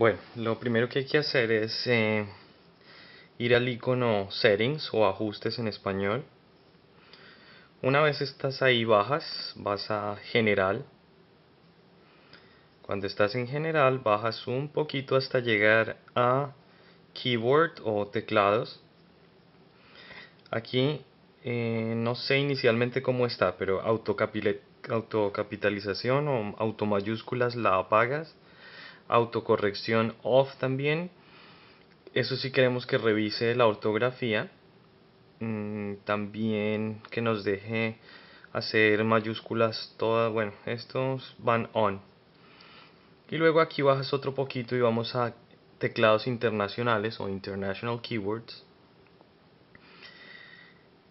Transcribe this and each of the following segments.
Bueno, lo primero que hay que hacer es eh, ir al icono Settings o Ajustes en español. Una vez estás ahí, bajas, vas a General. Cuando estás en General, bajas un poquito hasta llegar a Keyboard o teclados. Aquí eh, no sé inicialmente cómo está, pero autocapitalización o automayúsculas la apagas autocorrección off también. Eso sí queremos que revise la ortografía. Mm, también que nos deje hacer mayúsculas todas. Bueno, estos van on. Y luego aquí bajas otro poquito y vamos a teclados internacionales o international keywords.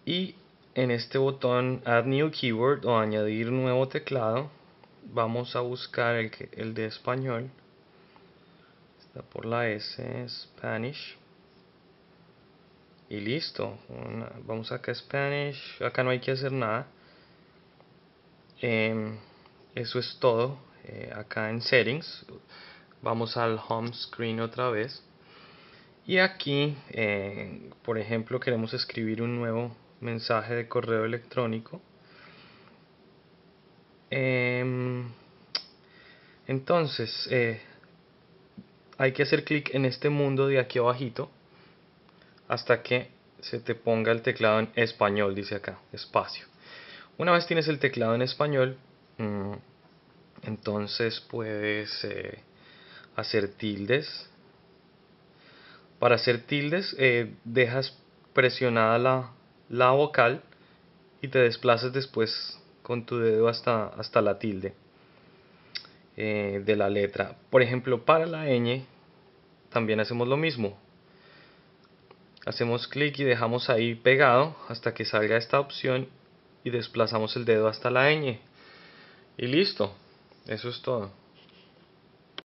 Y en este botón Add New Keyword o Añadir Nuevo Teclado, vamos a buscar el, el de español por la S, Spanish. Y listo. vamos acá a Spanish. Acá no hay que hacer nada. Em, eso es todo. Eh, acá en Settings. Vamos al Home Screen otra vez. Y aquí, eh, por ejemplo, queremos escribir un nuevo mensaje de correo electrónico. Em, entonces, eh, hay que hacer clic en este mundo de aquí abajito hasta que se te ponga el teclado en español, dice acá, espacio. Una vez tienes el teclado en español, mm, entonces puedes eh, hacer tildes. Para hacer tildes eh, dejas presionada la, vocal y te desplazas después con tu dedo hasta, hasta la tilde. Eh, de la letra. Por ejemplo, para la ñ también hacemos lo mismo. Hacemos clic y dejamos ahí pegado hasta que salga esta opción y desplazamos el dedo hasta la ñ. Y listo, eso es todo.